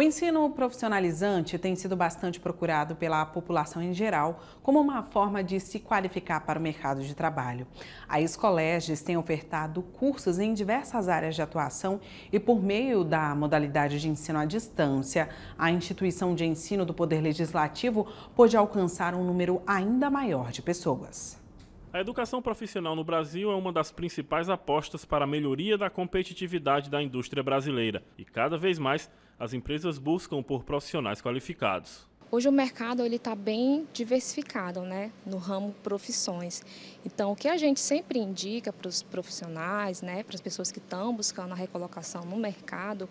O ensino profissionalizante tem sido bastante procurado pela população em geral como uma forma de se qualificar para o mercado de trabalho. A Escoleges tem ofertado cursos em diversas áreas de atuação e, por meio da modalidade de ensino à distância, a instituição de ensino do Poder Legislativo pôde alcançar um número ainda maior de pessoas. A educação profissional no Brasil é uma das principais apostas para a melhoria da competitividade da indústria brasileira e, cada vez mais, as empresas buscam por profissionais qualificados. Hoje o mercado ele está bem diversificado, né, no ramo profissões. Então o que a gente sempre indica para os profissionais, né, para as pessoas que estão buscando a recolocação no mercado,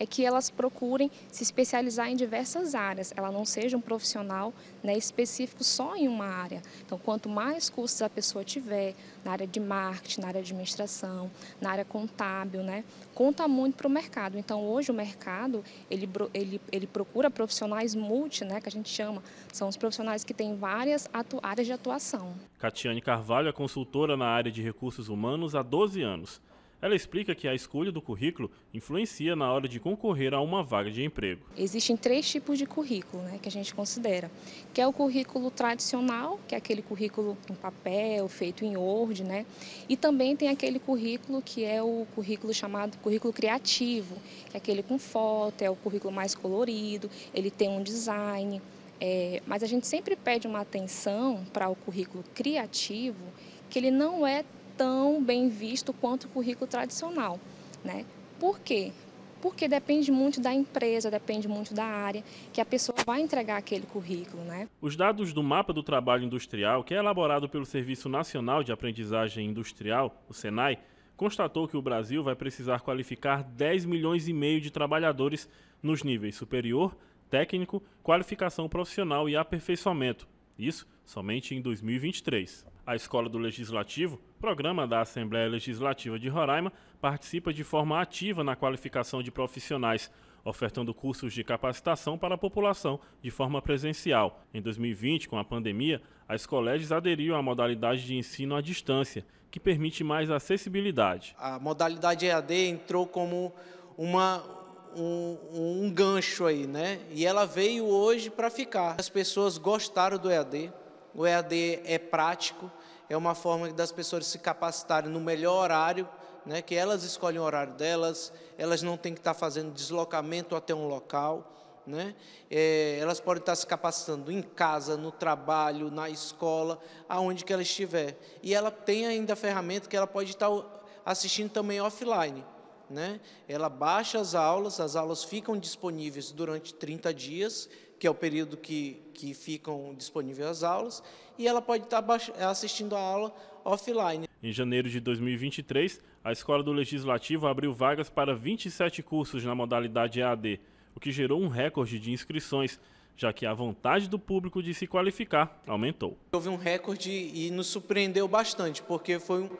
é que elas procurem se especializar em diversas áreas. Ela não seja um profissional né, específico só em uma área. Então quanto mais cursos a pessoa tiver na área de marketing, na área de administração, na área contábil, né, conta muito para o mercado. Então hoje o mercado ele ele, ele procura profissionais multi, né que a gente chama. São os profissionais que têm várias áreas de atuação. Catiane Carvalho é consultora na área de recursos humanos há 12 anos. Ela explica que a escolha do currículo influencia na hora de concorrer a uma vaga de emprego. Existem três tipos de currículo né, que a gente considera, que é o currículo tradicional, que é aquele currículo em papel, feito em Word, né? E também tem aquele currículo que é o currículo chamado currículo criativo, que é aquele com foto, é o currículo mais colorido, ele tem um design. É, mas a gente sempre pede uma atenção para o currículo criativo, que ele não é tão bem visto quanto o currículo tradicional. Né? Por quê? Porque depende muito da empresa, depende muito da área que a pessoa vai entregar aquele currículo. Né? Os dados do Mapa do Trabalho Industrial, que é elaborado pelo Serviço Nacional de Aprendizagem Industrial, o SENAI, constatou que o Brasil vai precisar qualificar 10 milhões e meio de trabalhadores nos níveis superior, técnico, qualificação profissional e aperfeiçoamento. Isso somente em 2023. A Escola do Legislativo, programa da Assembleia Legislativa de Roraima, participa de forma ativa na qualificação de profissionais, ofertando cursos de capacitação para a população de forma presencial. Em 2020, com a pandemia, as colégios aderiram à modalidade de ensino à distância, que permite mais acessibilidade. A modalidade EAD entrou como uma um, um gancho aí, né? E ela veio hoje para ficar. As pessoas gostaram do EAD. O EAD é prático, é uma forma das pessoas se capacitarem no melhor horário, né? Que elas escolhem o horário delas, elas não têm que estar tá fazendo deslocamento até um local. Né? É, elas podem estar tá se capacitando em casa, no trabalho, na escola, aonde que ela estiver. E ela tem ainda a ferramenta que ela pode estar tá assistindo também offline né? ela baixa as aulas, as aulas ficam disponíveis durante 30 dias, que é o período que, que ficam disponíveis as aulas, e ela pode estar tá assistindo a aula offline. Em janeiro de 2023, a Escola do Legislativo abriu vagas para 27 cursos na modalidade EAD, o que gerou um recorde de inscrições, já que a vontade do público de se qualificar aumentou. Houve um recorde e nos surpreendeu bastante, porque foi um,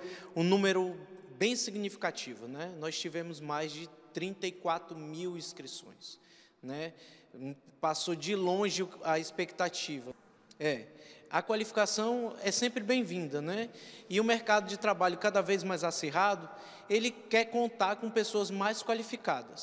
um número bem significativo. Né? Nós tivemos mais de 34 mil inscrições. Né? Passou de longe a expectativa. É. A qualificação é sempre bem-vinda, né? E o mercado de trabalho cada vez mais acirrado, ele quer contar com pessoas mais qualificadas.